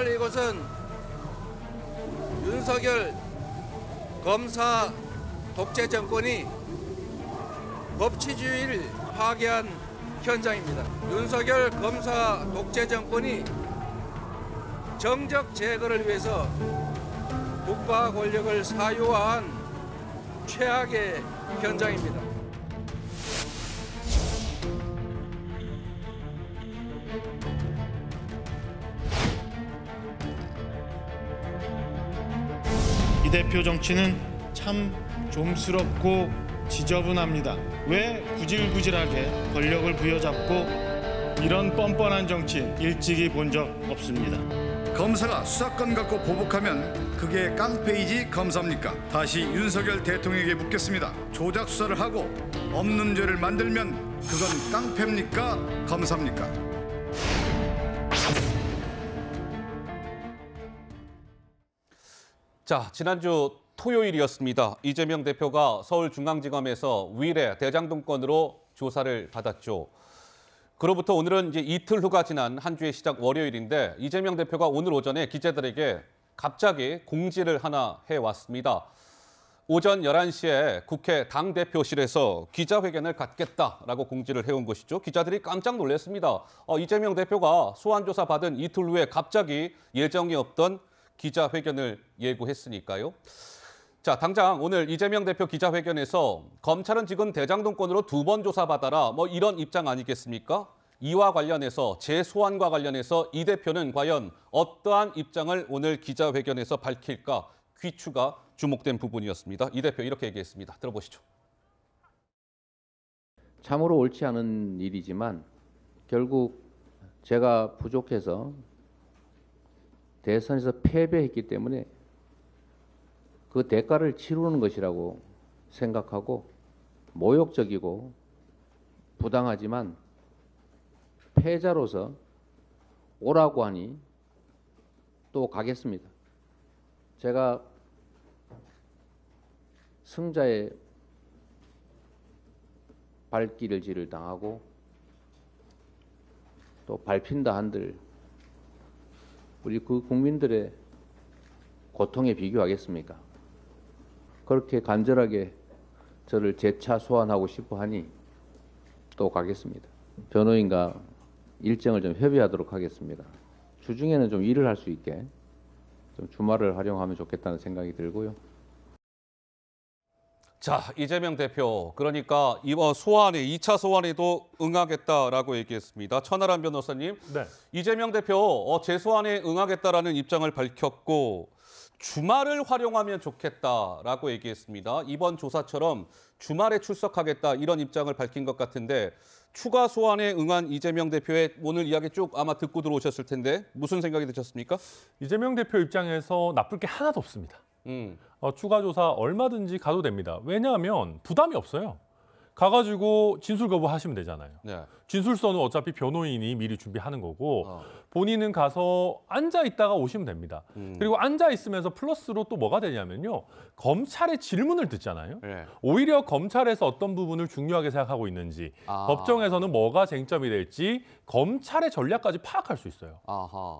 오늘 이곳은 윤석열 검사 독재 정권이 법치주의를 파괴한 현장입니다. 윤석열 검사 독재 정권이 정적 제거를 위해서 국가 권력을 사유화한 최악의 현장입니다. 이 대표 정치는 참 좀스럽고 지저분합니다. 왜 구질구질하게 권력을 부여잡고 이런 뻔뻔한 정치 일찍이 본 적 없습니다. 검사가 수사권 갖고 보복하면 그게 깡패이지 검사입니까? 다시 윤석열 대통령에게 묻겠습니다. 조작 수사를 하고 없는 죄를 만들면 그건 깡패입니까? 검사입니까? 자, 지난주 토요일이었습니다. 이재명 대표가 서울중앙지검에서 위례 대장동건으로 조사를 받았죠. 그로부터 오늘은 이제 이틀 후가 지난 한 주의 시작 월요일인데 이재명 대표가 오늘 오전에 기자들에게 갑자기 공지를 하나 해왔습니다. 오전 11시에 국회 당대표실에서 기자회견을 갖겠다라고 공지를 해온 것이죠. 기자들이 깜짝 놀랐습니다. 어, 이재명 대표가 소환조사 받은 이틀 후에 갑자기 예정이 없던 기자회견을 예고했으니까요. 자, 당장 오늘 이재명 대표 기자회견에서 검찰은 지금 대장동권으로 두 번 조사받아라 뭐 이런 입장 아니겠습니까? 이와 관련해서 재소환과 관련해서 이 대표는 과연 어떠한 입장을 오늘 기자회견에서 밝힐까 귀추가 주목된 부분이었습니다. 이 대표 이렇게 얘기했습니다. 들어보시죠. 참으로 옳지 않은 일이지만 결국 제가 부족해서 대선에서 패배했기 때문에 그 대가를 치르는 것이라고 생각하고 모욕적이고 부당하지만 패자로서 오라고 하니 또 가겠습니다. 제가 승자의 발길을 당하고 또 밟힌다 한들 우리 그 국민들의 고통에 비교하겠습니까? 그렇게 간절하게 저를 재차 소환하고 싶어 하니 또 가겠습니다. 변호인과 일정을 좀 협의하도록 하겠습니다. 주중에는 좀 일을 할 수 있게 좀 주말을 활용하면 좋겠다는 생각이 들고요. 자, 이재명 대표. 그러니까 이번 소환에 2차 소환에도 응하겠다라고 얘기했습니다. 천하람 변호사님. 네. 이재명 대표 어, 재소환에 응하겠다라는 입장을 밝혔고 주말을 활용하면 좋겠다라고 얘기했습니다. 이번 조사처럼 주말에 출석하겠다 이런 입장을 밝힌 것 같은데 추가 소환에 응한 이재명 대표의 오늘 이야기 쭉 아마 듣고 들어오셨을 텐데 무슨 생각이 드셨습니까? 이재명 대표 입장에서 나쁠 게 하나도 없습니다. 음. 어, 추가 조사 얼마든지 가도 됩니다. 왜냐하면 부담이 없어요. 가가지고 진술 거부하시면 되잖아요. 네. 진술서는 어차피 변호인이 미리 준비하는 거고 어. 본인은 가서 앉아 있다가 오시면 됩니다. 음. 그리고 앉아 있으면서 플러스로 또 뭐가 되냐면요. 검찰의 질문을 듣잖아요. 네. 오히려 검찰에서 어떤 부분을 중요하게 생각하고 있는지 아. 법정에서는 뭐가 쟁점이 될지 검찰의 전략까지 파악할 수 있어요.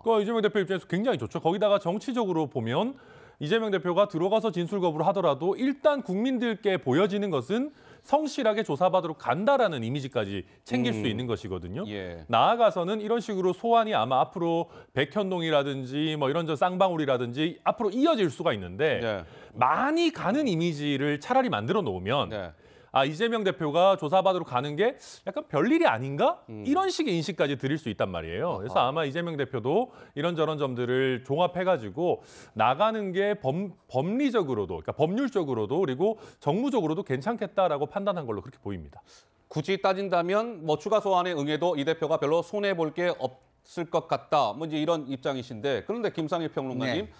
그 이재명 대표 입장에서 굉장히 좋죠. 거기다가 정치적으로 보면 이재명 대표가 들어가서 진술 거부를 하더라도 일단 국민들께 보여지는 것은 성실하게 조사받으러 간다라는 이미지까지 챙길 음. 수 있는 것이거든요. 예. 나아가서는 이런 식으로 소환이 아마 앞으로 백현동이라든지 뭐 이런 저 쌍방울이라든지 앞으로 이어질 수가 있는데 네. 많이 가는 이미지를 차라리 만들어 놓으면 네. 아 이재명 대표가 조사받으러 가는 게 약간 별일이 아닌가 음. 이런 식의 인식까지 드릴 수 있단 말이에요. 그래서 아마 이재명 대표도 이런저런 점들을 종합해가지고 나가는 게 범, 법리적으로도 그러니까 법률적으로도 그리고 정무적으로도 괜찮겠다라고 판단한 걸로 그렇게 보입니다. 굳이 따진다면 뭐 추가 소환에 응해도 이 대표가 별로 손해 볼 게 없을 것 같다. 뭐 이제 이런 입장이신데 그런데 김상희 평론가님. 네.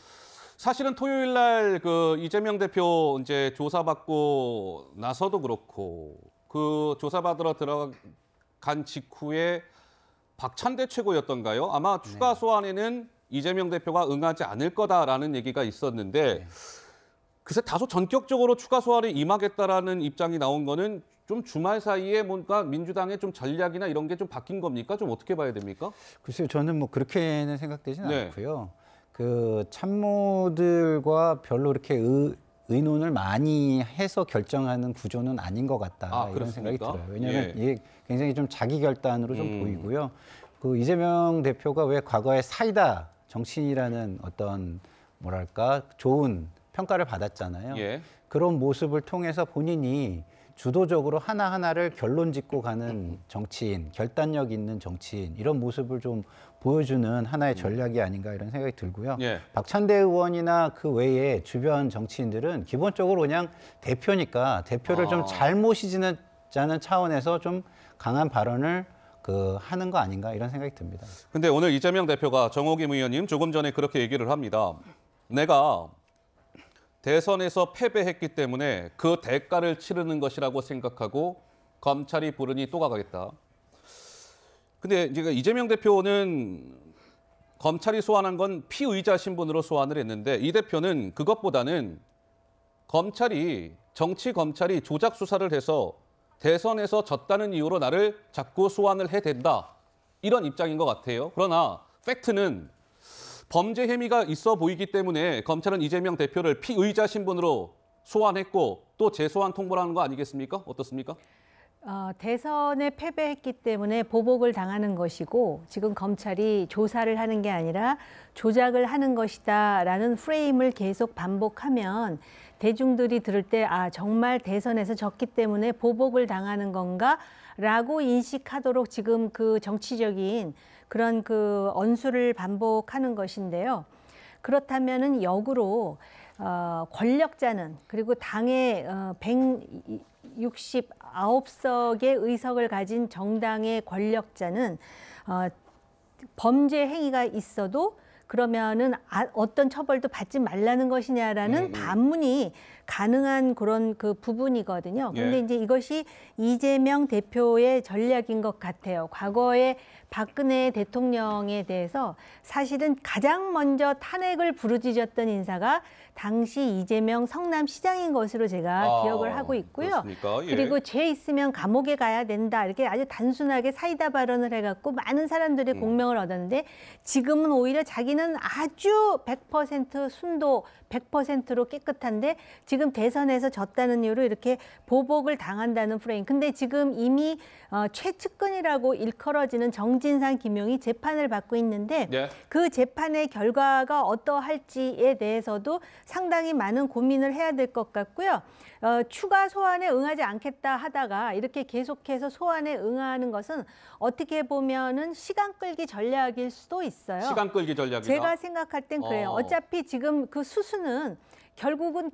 사실은 토요일 날 그 이재명 대표 이제 조사받고 나서도 그렇고 그 조사받으러 들어간 직후에 박찬대 최고였던가요? 아마 추가 네. 소환에는 이재명 대표가 응하지 않을 거다라는 얘기가 있었는데 네. 그새 다소 전격적으로 추가 소환에 임하겠다라는 입장이 나온 거는 좀 주말 사이에 뭔가 민주당의 좀 전략이나 이런 게 좀 바뀐 겁니까? 좀 어떻게 봐야 됩니까? 글쎄요, 저는 뭐 그렇게는 생각되진 네. 않고요. 그 참모들과 별로 이렇게 의, 의논을 많이 해서 결정하는 구조는 아닌 것 같다 아, 이런 생각이 들어요. 왜냐하면 예. 이게 굉장히 좀 자기 결단으로 좀 음. 보이고요. 그 이재명 대표가 왜 과거에 사이다 정신이라는 어떤 뭐랄까 좋은 평가를 받았잖아요. 예. 그런 모습을 통해서 본인이 주도적으로 하나하나를 결론 짓고 가는 정치인, 결단력 있는 정치인 이런 모습을 좀 보여주는 하나의 음. 전략이 아닌가 이런 생각이 들고요. 예. 박찬대 의원이나 그 외에 주변 정치인들은 기본적으로 그냥 대표니까 대표를 아. 좀잘 모시지는 자는 차원에서 좀 강한 발언을 그 하는 거 아닌가 이런 생각이 듭니다. 근데 오늘 이재명 대표가 정호김 의원님 조금 전에 그렇게 얘기를 합니다. 내가 대선에서 패배했기 때문에 그 대가를 치르는 것이라고 생각하고 검찰이 부르니 또 가겠다. 근데 이제 그 이재명 대표는 검찰이 소환한 건 피의자 신분으로 소환을 했는데 이 대표는 그것보다는 검찰이 정치 검찰이 조작 수사를 해서 대선에서 졌다는 이유로 나를 자꾸 소환을 해댄다 이런 입장인 것 같아요. 그러나 팩트는 범죄 혐의가 있어 보이기 때문에 검찰은 이재명 대표를 피의자 신분으로 소환했고 또 재소환 통보를하는거 아니겠습니까? 어떻습니까? 어, 대선에 패배했기 때문에 보복을 당하는 것이고 지금 검찰이 조사를 하는 게 아니라 조작을 하는 것이다라는 프레임을 계속 반복하면 대중들이 들을 때 아 정말 대선에서 졌기 때문에 보복을 당하는 건가라고 인식하도록 지금 그 정치적인 그런 그 언수를 반복하는 것인데요. 그렇다면은 역으로 어, 권력자는 그리고 당의 어, 169석의 의석을 가진 정당의 권력자는 어, 범죄 행위가 있어도 그러면은 아, 어떤 처벌도 받지 말라는 것이냐라는 음, 음. 반문이 가능한 그런 그 부분이거든요. 예. 근데 예. 이제 이것이 이재명 대표의 전략인 것 같아요. 과거에 박근혜 대통령에 대해서 사실은 가장 먼저 탄핵을 부르짖었던 인사가 당시 이재명 성남시장인 것으로 제가 아, 기억을 하고 있고요. 예. 그리고 죄 있으면 감옥에 가야 된다 이렇게 아주 단순하게 사이다 발언을 해갖고 많은 사람들이 음. 공명을 얻었는데 지금은 오히려 자기는 아주 100% 순도 100%로 깨끗한데 지금 지금 대선에서 졌다는 이유로 이렇게 보복을 당한다는 프레임. 근데 지금 이미 어, 최측근이라고 일컬어지는 정진상 김용이 재판을 받고 있는데 예. 그 재판의 결과가 어떠할지에 대해서도 상당히 많은 고민을 해야 될 것 같고요. 어, 추가 소환에 응하지 않겠다 하다가 이렇게 계속해서 소환에 응하는 것은 어떻게 보면은 시간 끌기 전략일 수도 있어요. 시간 끌기 전략이다. 제가 생각할 땐 그래요. 어. 어차피 지금 그 수수는 결국은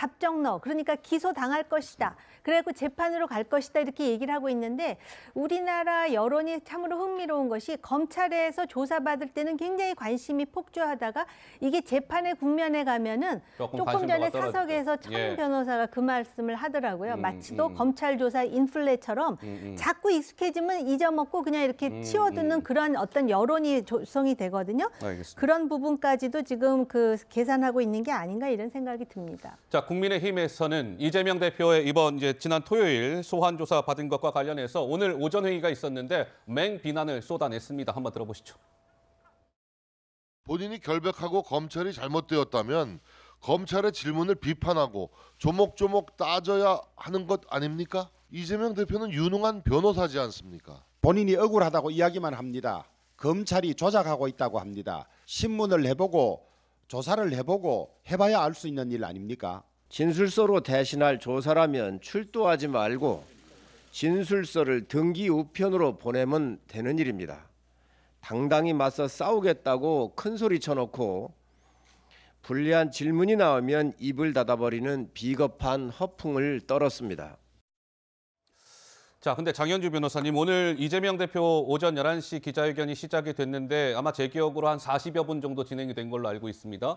답정 너 그러니까 기소 당할 것이다. 그래갖고 재판으로 갈 것이다 이렇게 얘기를 하고 있는데 우리나라 여론이 참으로 흥미로운 것이 검찰에서 조사받을 때는 굉장히 관심이 폭주하다가 이게 재판의 국면에 가면은 조금, 조금 전에 사석에서 청 예. 변호사가 그 말씀을 하더라고요. 음, 마치도 음. 검찰 조사 인플레처럼 음, 음. 자꾸 익숙해지면 잊어먹고 그냥 이렇게 음, 치워두는 음. 그런 어떤 여론이 조성이 되거든요. 알겠습니다. 그런 부분까지도 지금 그 계산하고 있는 게 아닌가 이런 생각이 듭니다. 자, 국민의힘에서는 이재명 대표의 이번 이제 지난 토요일 소환조사 받은 것과 관련해서 오늘 오전 회의가 있었는데 맹 비난을 쏟아냈습니다. 한번 들어보시죠. 본인이 결백하고 검찰이 잘못되었다면 검찰의 질문을 비판하고 조목조목 따져야 하는 것 아닙니까? 이재명 대표는 유능한 변호사지 않습니까? 본인이 억울하다고 이야기만 합니다. 검찰이 조작하고 있다고 합니다. 신문을 해보고 조사를 해보고 해봐야 알 수 있는 일 아닙니까? 진술서로 대신할 조사라면 출두하지 말고 진술서를 등기 우편으로 보내면 되는 일입니다. 당당히 맞서 싸우겠다고 큰 소리 쳐놓고 불리한 질문이 나오면 입을 닫아버리는 비겁한 허풍을 떨었습니다. 자, 근데 장현주 변호사님 오늘 이재명 대표 오전 11시 기자회견이 시작이 됐는데 아마 제 기억으로 한 40여 분 정도 진행이 된 걸로 알고 있습니다.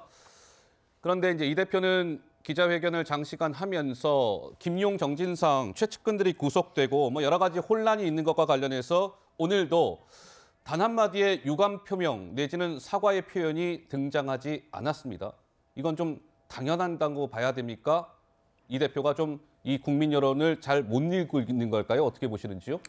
그런데 이제 이 대표는 기자회견을 장시간 하면서 김용 정진상 최측근들이 구속되고 뭐 여러 가지 혼란이 있는 것과 관련해서 오늘도 단 한마디의 유감 표명 내지는 사과의 표현이 등장하지 않았습니다. 이건 좀 당연한다고 봐야 됩니까? 이 대표가 좀 이 국민 여론을 잘 못 읽고 있는 걸까요? 어떻게 보시는지요?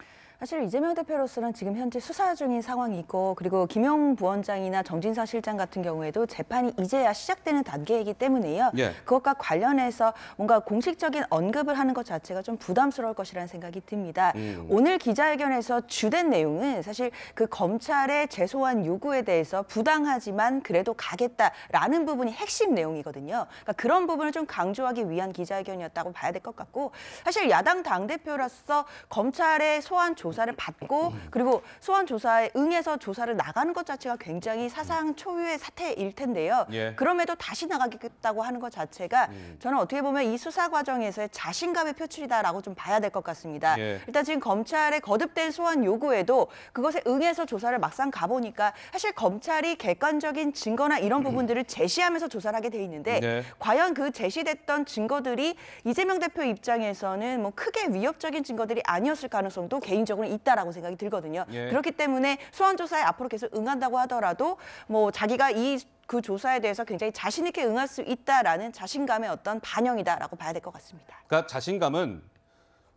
사실 이재명 대표로서는 지금 현재 수사 중인 상황이고 그리고 김용 부원장이나 정진사 실장 같은 경우에도 재판이 이제야 시작되는 단계이기 때문에요. 예. 그것과 관련해서 뭔가 공식적인 언급을 하는 것 자체가 좀 부담스러울 것이라는 생각이 듭니다. 음. 오늘 기자회견에서 주된 내용은 사실 그 검찰의 재소한 요구에 대해서 부당하지만 그래도 가겠다라는 부분이 핵심 내용이거든요. 그러니까 그런 부분을 좀 강조하기 위한 기자회견이었다고 봐야 될 것 같고 사실 야당 당대표로서 검찰의 소환 조사 조사를 음. 받고 음. 그리고 소환 조사에 응해서 조사를 나가는 것 자체가 굉장히 사상 음. 초유의 사태일 텐데요. 예. 그럼에도 다시 나가겠다고 하는 것 자체가 저는 어떻게 보면 이 수사 과정에서의 자신감의 표출이다라고 좀 봐야 될 것 같습니다. 예. 일단 지금 검찰의 거듭된 소환 요구에도 그것에 응해서 조사를 막상 가보니까 사실 검찰이 객관적인 증거나 이런 부분들을 제시하면서 조사를 하게 돼 있는데 네. 과연 그 제시됐던 증거들이 이재명 대표 입장에서는 뭐 크게 위협적인 증거들이 아니었을 가능성도 개인적으로 기본적으로 있다라고 생각이 들거든요. 예. 그렇기 때문에 소환 조사에 앞으로 계속 응한다고 하더라도 뭐 자기가 이 그 조사에 대해서 굉장히 자신 있게 응할 수 있다라는 자신감의 어떤 반영이다라고 봐야 될 것 같습니다. 그러니까 자신감은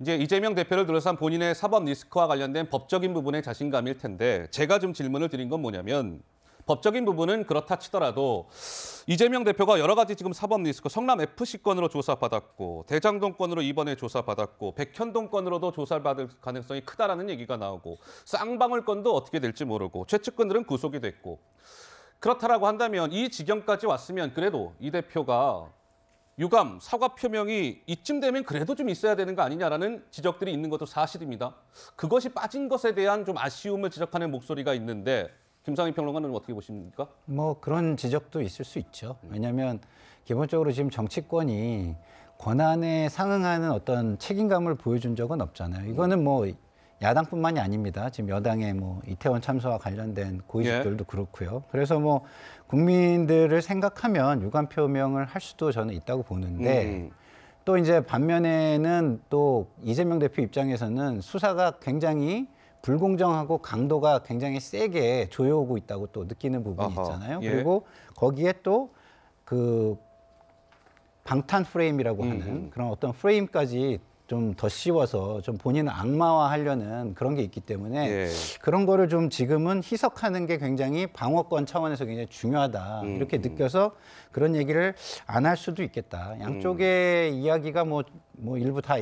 이제 이재명 대표를 둘러싼 본인의 사법 리스크와 관련된 법적인 부분의 자신감일 텐데 제가 좀 질문을 드린 건 뭐냐면 법적인 부분은 그렇다 치더라도 이재명 대표가 여러 가지 지금 사법 리스크 성남 FC 건으로 조사받았고 대장동 건으로 이번에 조사받았고 백현동 건으로도 조사받을 가능성이 크다라는 얘기가 나오고 쌍방울 건도 어떻게 될지 모르고 최측근들은 구속이 됐고 그렇다라고 한다면 이 지경까지 왔으면 그래도 이 대표가 유감, 사과 표명이 이쯤 되면 그래도 좀 있어야 되는 거 아니냐라는 지적들이 있는 것도 사실입니다. 그것이 빠진 것에 대한 좀 아쉬움을 지적하는 목소리가 있는데 김상희 평론가는 어떻게 보십니까? 뭐 그런 지적도 있을 수 있죠. 음. 왜냐하면 기본적으로 지금 정치권이 권한에 상응하는 어떤 책임감을 보여준 적은 없잖아요. 음. 이거는 뭐 야당뿐만이 아닙니다. 지금 여당의 뭐 이태원 참사와 관련된 고위직들도 예. 그렇고요. 그래서 뭐 국민들을 생각하면 유감 표명을 할 수도 저는 있다고 보는데 음. 또 이제 반면에는 또 이재명 대표 입장에서는 수사가 굉장히 불공정하고 강도가 굉장히 세게 조여오고 있다고 또 느끼는 부분이 있잖아요. 예. 그리고 거기에 또 그 방탄 프레임이라고 음. 하는 음. 그런 어떤 프레임까지 좀 더 씌워서 좀 본인을 악마화하려는 그런 게 있기 때문에 예. 그런 거를 좀 지금은 희석하는 게 굉장히 방어권 차원에서 굉장히 중요하다 음, 이렇게 음. 느껴서 그런 얘기를 안 할 수도 있겠다. 양쪽의 음. 이야기가 뭐뭐 뭐 일부 다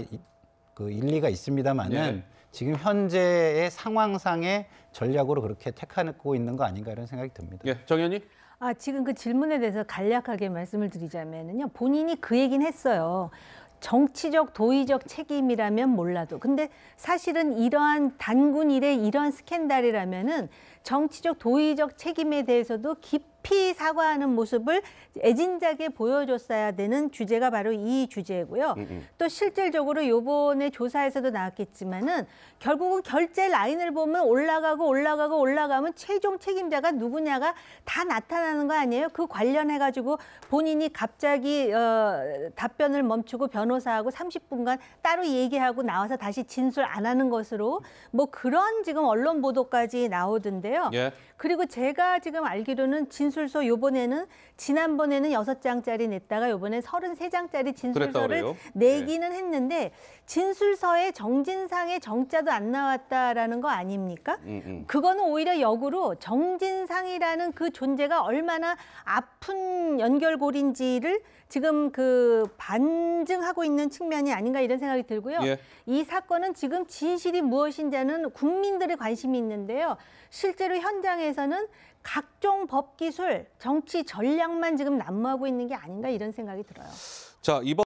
그 일리가 있습니다만은. 예. 지금 현재의 상황상의 전략으로 그렇게 택하고 있는 거 아닌가 이런 생각이 듭니다. 예, 정의원 아, 지금 그 질문에 대해서 간략하게 말씀을 드리자면요. 본인이 그 얘긴 했어요. 정치적 도의적 책임이라면 몰라도 근데 사실은 이러한 단군 일의 이러 스캔들이라면은 정치적 도의적 책임에 대해서도 깊 깊이 사과하는 모습을 애진작에 보여줬어야 되는 주제가 바로 이 주제고요. 음, 음. 또 실질적으로 요번에 조사에서도 나왔겠지만은 결국은 결제 라인을 보면 올라가고 올라가고 올라가면 최종 책임자가 누구냐가 다 나타나는 거 아니에요? 그 관련해 가지고 본인이 갑자기 어, 답변을 멈추고 변호사하고 30분간 따로 얘기하고 나와서 다시 진술 안 하는 것으로 뭐 그런 지금 언론 보도까지 나오던데요. 예. 그리고 제가 지금 알기로는 진술 진술서 요번에는 지난번에는 여섯 장짜리 냈다가 요번에 서른세 장짜리 진술서를 내기는 네. 했는데 진술서에 정진상의 정자도 안 나왔다라는 거 아닙니까? 음, 음. 그거는 오히려 역으로 정진상이라는 그 존재가 얼마나 아픈 연결고리인지를 지금 그 반증하고 있는 측면이 아닌가 이런 생각이 들고요. 예. 이 사건은 지금 진실이 무엇인지는 국민들의 관심이 있는데요. 실제로 현장에서는 각종 법 기술, 정치 전략만 지금 난무하고 있는 게 아닌가 이런 생각이 들어요. 자, 이번